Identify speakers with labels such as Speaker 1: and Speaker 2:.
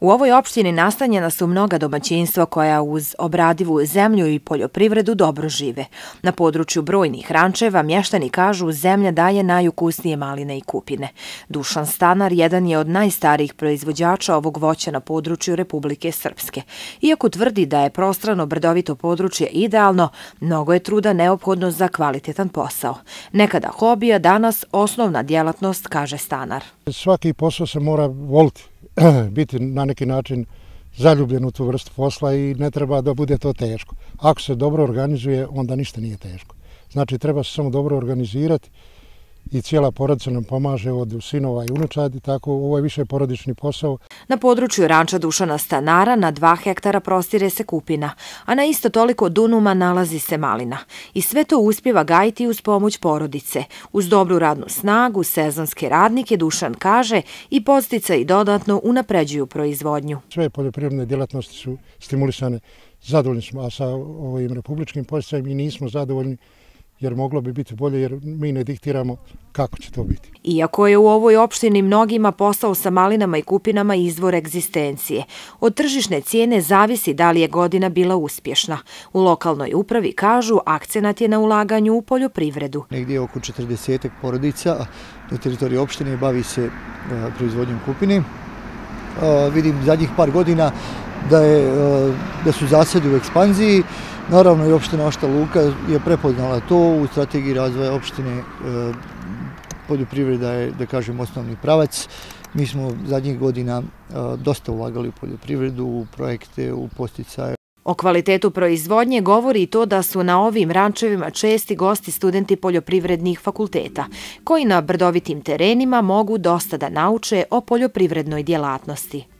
Speaker 1: U ovoj opštini nastanjena su mnoga domaćinstva koja uz obradivu zemlju i poljoprivredu dobro žive. Na području brojnih rančeva mještani kažu zemlja daje najukusnije maline i kupine. Dušan Stanar jedan je od najstarijih proizvođača ovog voća na području Republike Srpske. Iako tvrdi da je prostrano brdovito područje idealno, mnogo je truda neophodno za kvalitetan posao. Nekada hobija, danas osnovna djelatnost, kaže Stanar.
Speaker 2: Svaki posao se mora voliti. biti na neki način zaljubljen u tu vrstu posla i ne treba da bude to teško. Ako se dobro organizuje, onda ništa nije teško. Znači, treba se samo dobro organizirati, i cijela porodica nam pomaže od sinova i unučadi, tako ovo je više porodični posao.
Speaker 1: Na području ranča Dušana Stanara na dva hektara prostire se kupina, a na isto toliko dunuma nalazi se malina. I sve to uspjeva gajiti uz pomoć porodice. Uz dobru radnu snagu, sezonske radnike, Dušan kaže, i postica i dodatno unapređuju
Speaker 2: proizvodnju. Sve poljoprivredne djelatnosti su stimulisane, zadovoljni smo, a sa ovim republičkim posticajem i nismo zadovoljni, jer moglo bi biti bolje jer mi ne diktiramo kako će to biti.
Speaker 1: Iako je u ovoj opštini mnogima posao sa malinama i kupinama izvor egzistencije, od tržišne cijene zavisi da li je godina bila uspješna. U lokalnoj upravi kažu akcenat je na ulaganju u poljoprivredu. Negdje je oko 40 porodica
Speaker 3: na teritoriji opštine bavi se eh, proizvodnjom kupine, vidim zadnjih par godina da su zasedi u ekspanziji. Naravno i opština Ošta Luka je prepoznala to u strategiji razvoja opštine poljoprivreda je, da kažem, osnovni pravac. Mi smo zadnjih godina dosta ulagali u poljoprivredu, u projekte, u posticaje,
Speaker 1: O kvalitetu proizvodnje govori i to da su na ovim rančevima česti gosti studenti poljoprivrednih fakulteta, koji na brdovitim terenima mogu dosta da nauče o poljoprivrednoj djelatnosti.